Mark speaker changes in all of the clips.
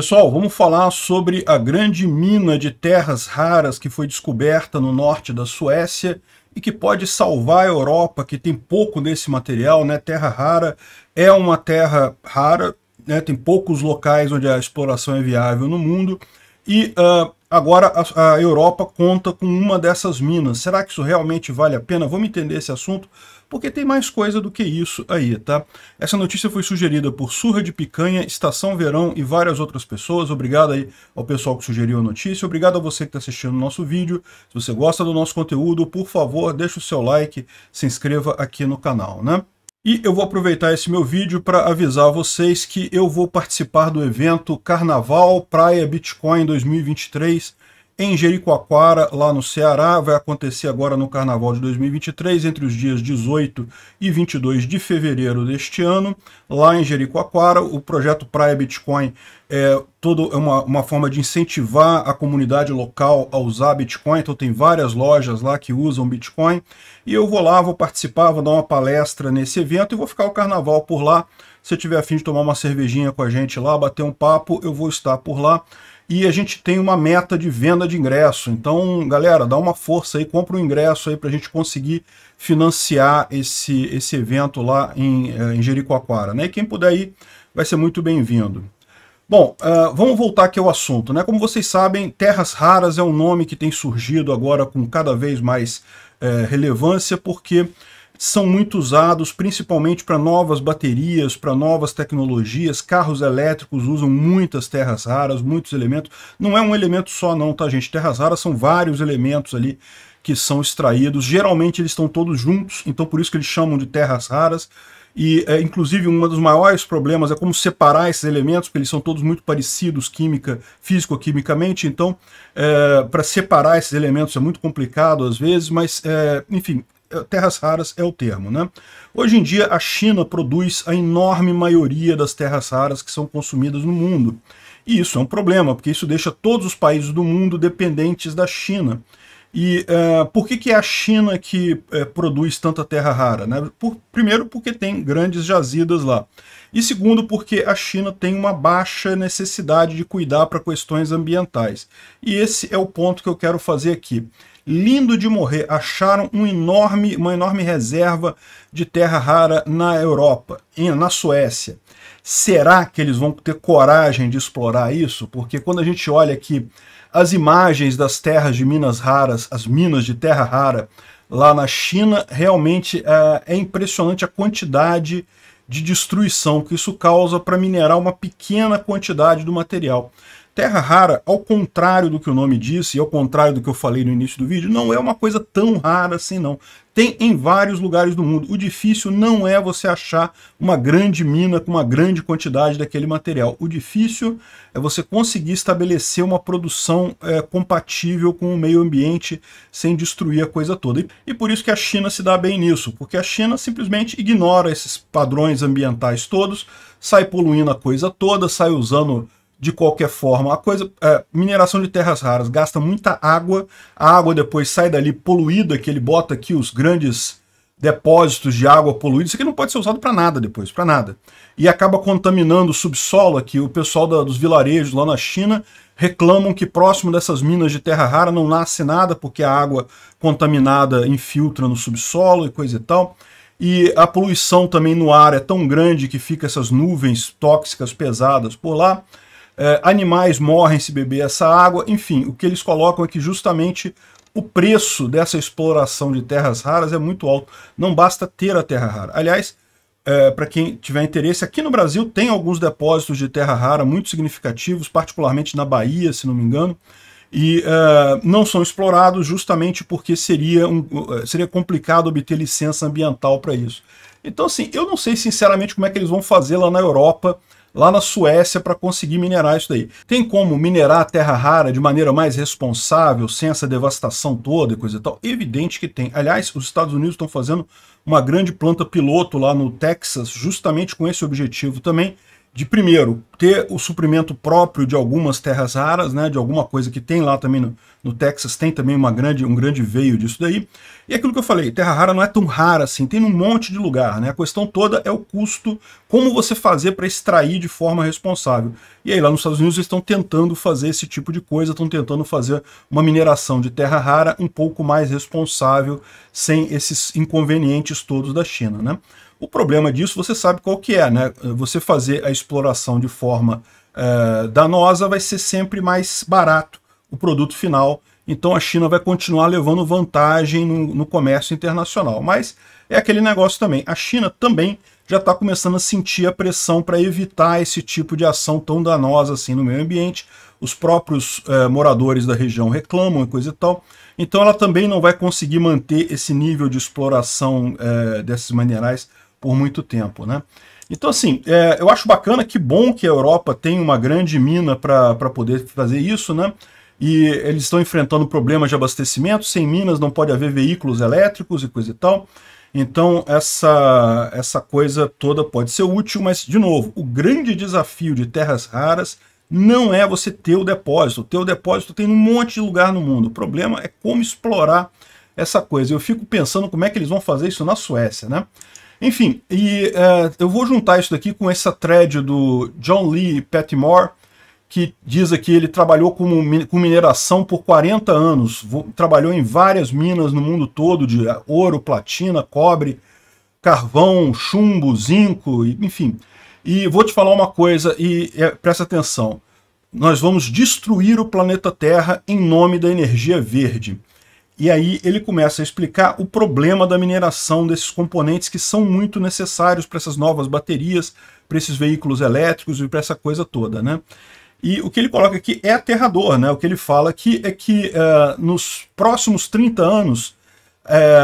Speaker 1: Pessoal, vamos falar sobre a grande mina de terras raras que foi descoberta no norte da Suécia e que pode salvar a Europa, que tem pouco desse material, né? Terra rara é uma terra rara, né? Tem poucos locais onde a exploração é viável no mundo. E uh, Agora a, a, Europa conta com uma dessas minas. Será que isso realmente vale a pena? Vamos entender esse assunto, porque tem mais coisa do que isso aí, tá? Essa notícia foi sugerida por Surra de Picanha, Estação Verão e várias outras pessoas. Obrigado aí ao pessoal que sugeriu a notícia. Obrigado a você que está assistindo o nosso vídeo. Se você gosta do nosso conteúdo, por favor, deixe o seu like, se inscreva aqui no canal, né? E eu vou aproveitar esse meu vídeo para avisar vocês que eu vou participar do evento Carnaval Praia Bitcoin 2023 em Jericoacoara, lá no Ceará, vai acontecer agora no Carnaval de 2023, entre os dias 18 e 22 de fevereiro deste ano, lá em Jericoacoara. O projeto Praia Bitcoin é todo é uma, uma forma de incentivar a comunidade local a usar Bitcoin, então tem várias lojas lá que usam Bitcoin. E eu vou lá, vou participar, vou dar uma palestra nesse evento e vou ficar o Carnaval por lá. Se tiver afim de tomar uma cervejinha com a gente lá, bater um papo, eu vou estar por lá e a gente tem uma meta de venda de ingresso. Então, galera, dá uma força aí, compra um ingresso aí para a gente conseguir financiar esse, esse evento lá em, eh, em Jericoacoara. Né? E quem puder ir vai ser muito bem-vindo. Bom, uh, vamos voltar aqui ao assunto. Né? Como vocês sabem, terras raras é um nome que tem surgido agora com cada vez mais uh, relevância, porque são muito usados principalmente para novas baterias, para novas tecnologias. Carros elétricos usam muitas terras raras, muitos elementos. Não é um elemento só não, tá gente? Terras raras são vários elementos ali que são extraídos. Geralmente eles estão todos juntos, então por isso que eles chamam de terras raras. E, é, inclusive, um dos maiores problemas é como separar esses elementos, porque eles são todos muito parecidos química, físico-quimicamente. Então, é, para separar esses elementos é muito complicado às vezes, mas, é, enfim, eh, terras raras é o termo, né? Hoje em dia, a China produz a enorme maioria das terras raras que são consumidas no mundo. E isso é um problema, porque isso deixa todos os países do mundo dependentes da China. E uh, por que, que é a China que uh, produz tanta terra rara? Né? Por, primeiro, porque tem grandes jazidas lá. E segundo, porque a China tem uma baixa necessidade de cuidar para questões ambientais. E esse é o ponto que eu quero fazer aqui lindo de morrer. Acharam um enorme, uma enorme reserva de terra rara na Europa, na Suécia. Será que eles vão ter coragem de explorar isso? Porque quando a gente olha aqui as imagens das terras de minas raras, as minas de terra rara lá na China, realmente é, é impressionante a quantidade de destruição que isso causa para minerar uma pequena quantidade do material. Terra rara, ao contrário do que o nome disse e ao contrário do que eu falei no início do vídeo, não é uma coisa tão rara assim não. Tem em vários lugares do mundo. O difícil não é você achar uma grande mina com uma grande quantidade daquele material. O difícil é você conseguir estabelecer uma produção é, compatível com o meio ambiente sem destruir a coisa toda. E, e por isso que a China se dá bem nisso, porque a China simplesmente ignora esses padrões ambientais todos, sai poluindo a coisa toda, sai usando de qualquer forma. A coisa, é, mineração de terras raras gasta muita água, a água depois sai dali poluída, que ele bota aqui os grandes depósitos de água poluída, isso aqui não pode ser usado para nada depois, para nada. E acaba contaminando o subsolo aqui, o pessoal da, dos vilarejos lá na China reclamam que próximo dessas minas de terra rara não nasce nada, porque a água contaminada infiltra no subsolo e coisa e tal. E a poluição também no ar é tão grande que fica essas nuvens tóxicas pesadas por lá eh, animais morrem se beber essa água, enfim, o que eles colocam é que justamente o preço dessa exploração de terras raras é muito alto. Não basta ter a terra rara. Aliás, eh, é, para quem tiver interesse, aqui no Brasil tem alguns depósitos de terra rara muito significativos, particularmente na Bahia, se não me engano, e é, não são explorados justamente porque seria, um, seria complicado obter licença ambiental para isso. Então, assim, eu não sei sinceramente como é que eles vão fazer lá na Europa lá na Suécia para conseguir minerar isso daí. Tem como minerar a terra rara de maneira mais responsável, sem essa devastação toda e coisa e tal? Evidente que tem. Aliás, os Estados Unidos estão fazendo uma grande planta piloto lá no Texas, justamente com esse objetivo também, de primeiro ter o suprimento próprio de algumas terras raras, né, de alguma coisa que tem lá também no, no, Texas, tem também uma grande, um grande veio disso daí. E aquilo que eu falei, terra rara não é tão rara assim, tem num monte de lugar, né? A questão toda é o custo, como você fazer para extrair de forma responsável. E aí lá nos Estados Unidos eles estão tentando fazer esse tipo de coisa, estão tentando fazer uma mineração de terra rara um pouco mais responsável, sem esses inconvenientes todos da China, né? O problema disso você sabe qual que é, né? Você fazer a exploração de forma é, danosa vai ser sempre mais barato o produto final. Então a China vai continuar levando vantagem no, no comércio internacional. Mas é aquele negócio também. A China também já está começando a sentir a pressão para evitar esse tipo de ação tão danosa assim no meio ambiente. Os próprios eh, moradores da região reclamam e coisa e tal. Então ela também não vai conseguir manter esse nível de exploração eh, desses minerais por muito tempo, né? Então, assim, é, eu acho bacana, que bom que a Europa tem uma grande mina para poder fazer isso, né? E eles estão enfrentando problemas de abastecimento, sem minas não pode haver veículos elétricos e coisa e tal. Então, essa, essa coisa toda pode ser útil, mas, de novo, o grande desafio de terras raras não é você ter o depósito. Ter o depósito tem um monte de lugar no mundo. O problema é como explorar essa coisa. Eu fico pensando como é que eles vão fazer isso na Suécia, né? Enfim, e uh, eu vou juntar isso daqui com essa thread do John Lee Patmore, que diz aqui ele trabalhou como, com mineração por 40 anos, trabalhou em várias minas no mundo todo, de ouro, platina, cobre, carvão, chumbo, zinco, enfim. E vou te falar uma coisa, e é, presta atenção. Nós vamos destruir o planeta Terra em nome da energia verde. E aí ele começa a explicar o problema da mineração desses componentes que são muito necessários para essas novas baterias, para esses veículos elétricos e para essa coisa toda, né? E o que ele coloca aqui é aterrador, né? O que ele fala aqui é que uh, nos próximos 30 anos,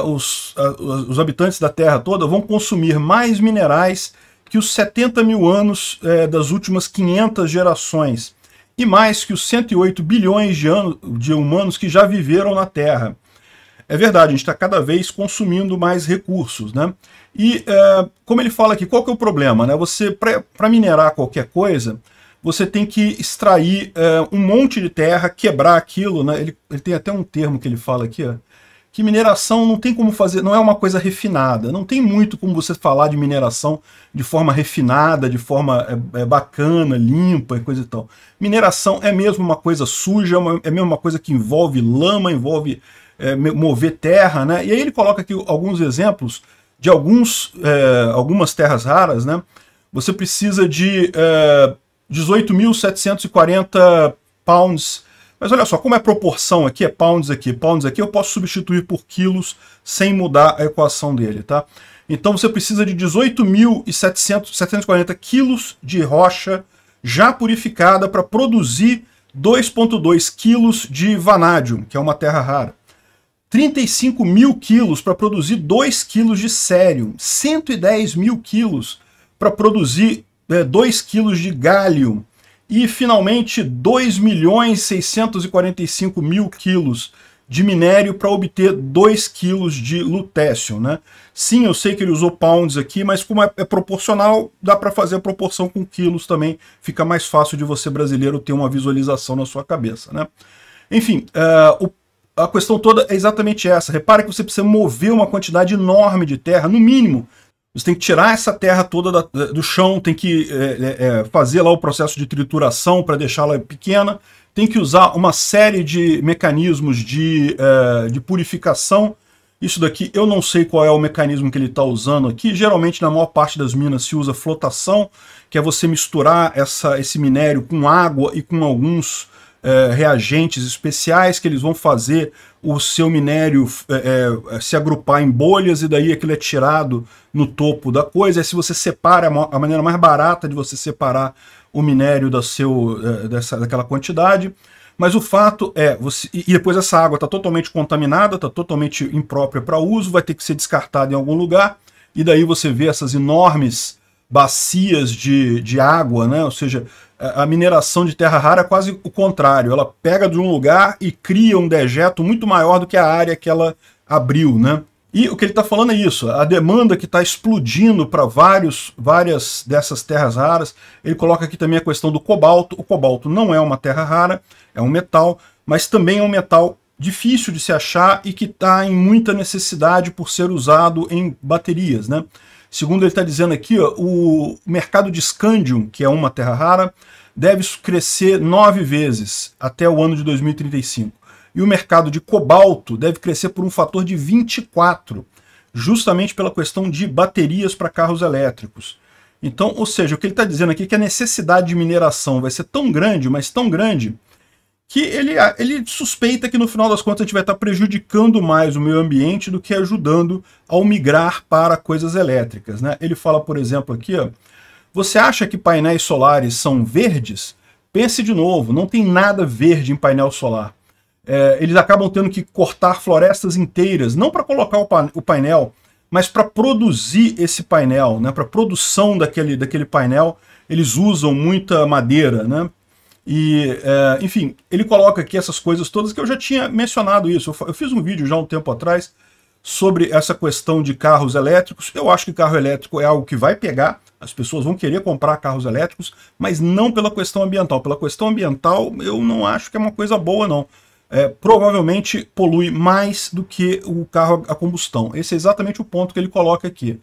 Speaker 1: uh, os, uh, os habitantes da Terra toda vão consumir mais minerais que os 70 mil anos das últimas 500 gerações e mais que os 108 bilhões de, anos, de humanos que já viveram na Terra. É verdade, a gente está cada vez consumindo mais recursos, né? E é, como ele fala aqui, qual que é o problema, né? Você, para minerar qualquer coisa, você tem que extrair é, um monte de terra, quebrar aquilo, né? Ele, ele, tem até um termo que ele fala aqui, ó, que mineração não tem como fazer, não é uma coisa refinada, não tem muito como você falar de mineração de forma refinada, de forma é, é, bacana, limpa e coisa e tal. Mineração é mesmo uma coisa suja, é uma, é mesmo uma coisa que envolve lama, envolve é, mover terra, né? E aí ele coloca aqui alguns exemplos de alguns, é, algumas terras raras, né? Você precisa de 18.740 é, pounds mas olha só, como é a proporção aqui, é pounds aqui, pounds aqui, eu posso substituir por quilos sem mudar a equação dele, tá? Então você precisa de 18.740 quilos de rocha já purificada para produzir 2,2 quilos de vanádio, que é uma terra rara. 35 mil quilos para produzir 2 quilos de sério. 110 mil quilos para produzir é, eh, 2 quilos de galho. E, finalmente, 2 milhões 645 mil quilos de minério para obter 2 quilos de lutécio. Né? Sim, eu sei que ele usou pounds aqui, mas como é, é proporcional, dá para fazer a proporção com quilos também. Fica mais fácil de você, brasileiro, ter uma visualização na sua cabeça. Né? Enfim, uh, o a questão toda é exatamente essa. Repara que você precisa mover uma quantidade enorme de terra, no mínimo você tem que tirar essa terra toda da, do chão, tem que é, é, é, fazer lá o processo de trituração para deixá-la pequena, tem que usar uma série de mecanismos de, é, de purificação. Isso daqui eu não sei qual é o mecanismo que ele está usando aqui. Geralmente, na maior parte das minas, se usa flotação, que é você misturar essa, esse minério com água e com alguns é, reagentes especiais que eles vão fazer o seu minério é, é, se agrupar em bolhas e daí aquilo é tirado no topo da coisa. É se você separa, é a maneira mais barata de você separar o minério da seu, dessa, daquela quantidade. Mas o fato é, você, e depois essa água está totalmente contaminada, está totalmente imprópria para uso, vai ter que ser descartada em algum lugar, e daí você vê essas enormes bacias de, de água, né? ou seja, a mineração de terra rara é quase o contrário. Ela pega de um lugar e cria um dejeto muito maior do que a área que ela abriu, né? E o que ele está falando é isso, a demanda que está explodindo para várias dessas terras raras. Ele coloca aqui também a questão do cobalto. O cobalto não é uma terra rara, é um metal, mas também é um metal difícil de se achar e que está em muita necessidade por ser usado em baterias, né? Segundo ele está dizendo aqui, ó, o mercado de escândio, que é uma terra rara, deve crescer nove vezes até o ano de 2035. E o mercado de cobalto deve crescer por um fator de 24, justamente pela questão de baterias para carros elétricos. Então, ou seja, o que ele está dizendo aqui é que a necessidade de mineração vai ser tão grande, mas tão grande, que ele, ah, ele suspeita que no final das contas a gente vai estar prejudicando mais o meio ambiente do que ajudando ao migrar para coisas elétricas. Né? Ele fala, por exemplo, aqui, ó, você acha que painéis solares são verdes? Pense de novo, não tem nada verde em painel solar. É, eles acabam tendo que cortar florestas inteiras, não para colocar o painel, mas para produzir esse painel, né? para produção daquele, daquele painel, eles usam muita madeira, né? E, é, enfim, ele coloca aqui essas coisas todas que eu já tinha mencionado isso. Eu, eu fiz um vídeo já um tempo atrás sobre essa questão de carros elétricos. Eu acho que carro elétrico é algo que vai pegar, as pessoas vão querer comprar carros elétricos, mas não pela questão ambiental. Pela questão ambiental, eu não acho que é uma coisa boa, não. É, provavelmente polui mais do que o carro a combustão. Esse é exatamente o ponto que ele coloca aqui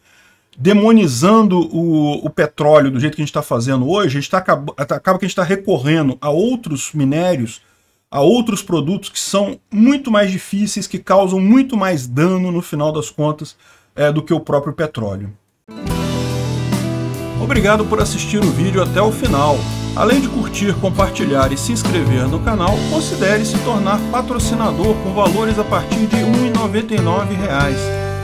Speaker 1: demonizando o, o, petróleo do jeito que a gente está fazendo hoje, a gente tá, acaba, acaba que a gente está recorrendo a outros minérios, a outros produtos que são muito mais difíceis, que causam muito mais dano no final das contas é, do que o próprio petróleo. Obrigado por assistir o vídeo até o final. Além de curtir, compartilhar e se inscrever no canal, considere se tornar patrocinador com valores a partir de R$ 1,99